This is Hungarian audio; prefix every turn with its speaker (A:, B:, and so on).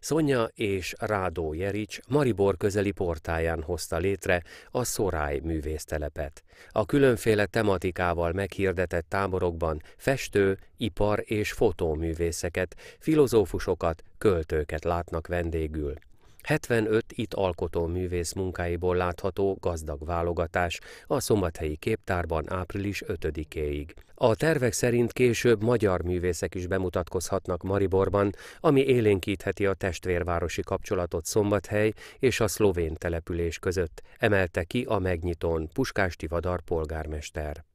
A: Szonya és Rádó Jerics Maribor közeli portáján hozta létre a Szoráj művésztelepet. A különféle tematikával meghirdetett táborokban festő, ipar és fotóművészeket, filozófusokat, költőket látnak vendégül. 75 itt alkotó művész munkáiból látható gazdag válogatás a szombathelyi képtárban április 5-éig. A tervek szerint később magyar művészek is bemutatkozhatnak Mariborban, ami élénkítheti a testvérvárosi kapcsolatot Szombathely és a szlovén település között, emelte ki a megnyitón Puskás Tivadar polgármester.